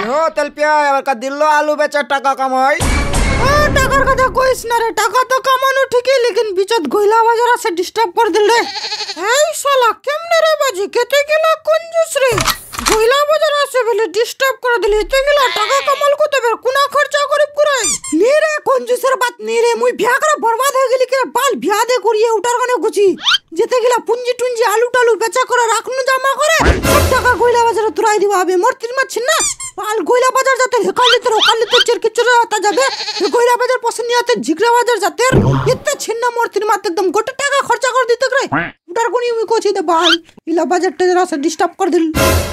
ইহো তেলপিয়ায় আমার দিল আলু বেচে টাকা কামাই টাকার কথা কইস না রে কামানো ঠিকই লেকিন বিচত গইলা বাজার আছে ডিস্টার্ব করে দিলে এই শালা কেমনে রে বাজি কেতে গেলা কঞ্জুস রে গইলা বাজার আছে বলে ডিস্টার্ব করে দিলে এতে গেলা টাকা কামাল কত বের কোনা খরচা করিব কুরাই নি রে কঞ্জুসের বাত নি রে মুই ভিয়া গেলি কি বাল ভিয়া দে করিয়ে উঠার গানে গুছি যেতে গেলা পুঞ্জি টুঞ্জি আলু টালু বেচা করে রাখনু জামা করে সব টাকা গইলা বাজারে তুরাই দিবা হবে মোর তিন মাছ না পাল গইলা বাজার যাতে হেকালিতে রোকালিতে চিরকিচুরে আতা যাবে গইলা বাজার পছন্দ নিয়াতে জিগরা বাজার যাতে এতে ছিন্ন মূর্তির মাতে একদম গোটা कोनी में कोची दे बाल इला बजट ते जरा से डिस्टर्ब कर दिल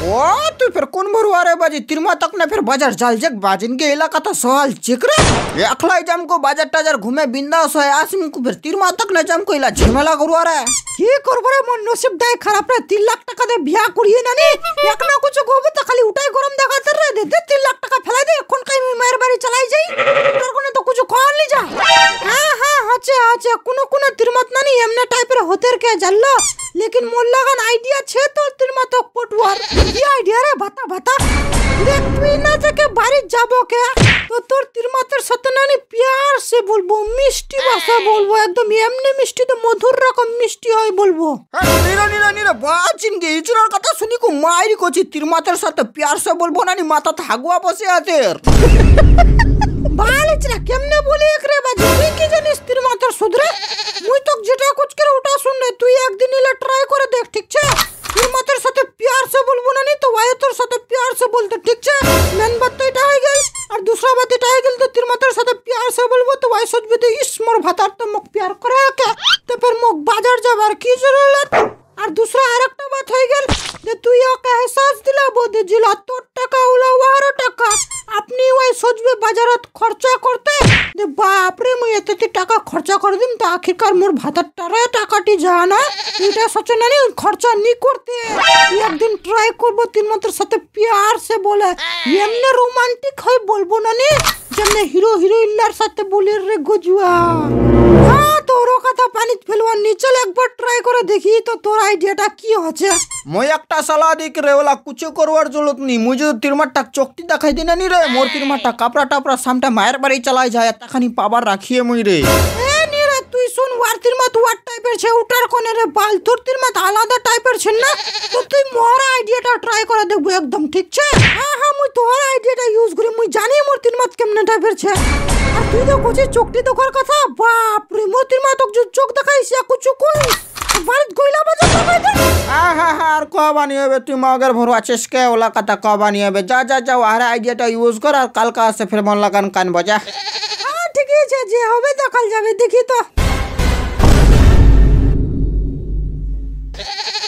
ओ तू फिर कोन भरवा रे बाजी तिरमा तक ने फिर बजट जाल जग बाजिन के इलाका तो सवाल चिक रे ये अखला जम को बजट टजर घूमे बिंदा सो आसिम को फिर तिरमा तक ने जम को इला झमेला करवा रे की करबो रे मन नसीब दाय खराब रे 3 लाख টাকা দে বিয়া করিয়ে নানি এক না কিছু গোবো তো খালি উঠাই গরম দেখাতে রে দে 3 লাখ টাকা ফেলাই দে এখন কাই মায়ের বাড়ি চালাই যাই তোর কোনে তো কিছু খাওয়ান লি যা হ্যাঁ হ্যাঁ আছে আছে কোনো কোনো তিরমত নানি এমনে টাইপের হতের কে জানলো लेकिन मोल्ला का आइडिया छे तो तिर मत पटुआर ये आइडिया रे बता बता देख तुई ना जके बारी जाबो के तो তোর তিরমাতার সাথে না আমি প্যার সে বলবো মিষ্টি ভাষা বলবো একদম এমনি মিষ্টি তো মধুর রকম মিষ্টি হয় বলবো নিরা নিরা নিরা বাচিন গে ইচুরার কথা শুনি কো মাইরি কোচি তিরমাতার সাথে প্যার সে বলবো না নি মাথা থাগুয়া বসে আছে বাল ইচরা কেমনে বলি এক রে বাজি তুই কি জানিস তিরমাতার সুদরে ঠিক আছে মেন বাত তো এটা হয়ে গেল আর दूसरा বাত এটা হয়ে গেল তো তোর মাতার সাথে প্যার সে বলবো তো ওই সোচবে তো ইস মোর ভাতার তো মোক প্যার করে কে তো পর মোক বাজার যাবার কি জরুরত আর दूसरा আরেকটা বাত হয়ে গেল যে তুই ওকে হেসাস দিলা বদে জিলা তোর টাকা উলা ওয়ারো টাকা আপনি ওই সজবে বাজারত খরচা করতে যে বাপরে মুই এতটি টাকা খরচা করে দিম তা আখিরকার মোর ভাতারটারে টাকাটি যা না এটা সচে নেই খরচা নি করতে একদিন ট্রাই করব তিন মাত্র সাথে প্যার সে বলে এমনি রোমান্টিক হয়ে বলবো না নি যেমনি হিরো হিরোইনার সাথে বলির রে গজুয়া ট্রাই করে দেখি তো তোর আইডিয়াটা কি হচ্ছে মই একটা সালা দিক রে ওলা কুচু করবার জলত নি মুই যদি তিরমারটা চকটি দেখাই দিনা নি রে মোর তিরমারটা কাপড়া টাপড়া সামটা মায়ের বাড়ি চালাই যায় এতখানি পাবার রাখিয়ে মুই রে তুই শুন ওয়ার্তির মত ওয়ার টাইপের ছে উটার কোনে রে বাল তোর তির মত আলাদা টাইপের ছে না তো তুই মোর আইডিয়াটা ট্রাই করে দেখবো একদম ঠিক ছে হ্যাঁ, হ্যাঁ মুই তোর আইডিয়াটা ইউজ করি মুই জানি মোর তির মত টাইপের ছে তুই তো কোচে চোখটি দেখার কথা বাপ রে মোর তির মত চোখ দেখাইস কিছু কইস ভারত কইলা বাজার হ্যাঁ, হ্যাঁ, হ্যাঁ, আর ক বানিয়ে হবে তুই মগের ভরু আছিস কে ওলা কথা ক বানিয়ে হবে যা যা যাও আর আইডিয়াটা ইউজ কর আর কালকা আসে ফির মন লাগান কান বজা ঠিকই আছে যে হবে তো কাল যাবে দেখি তো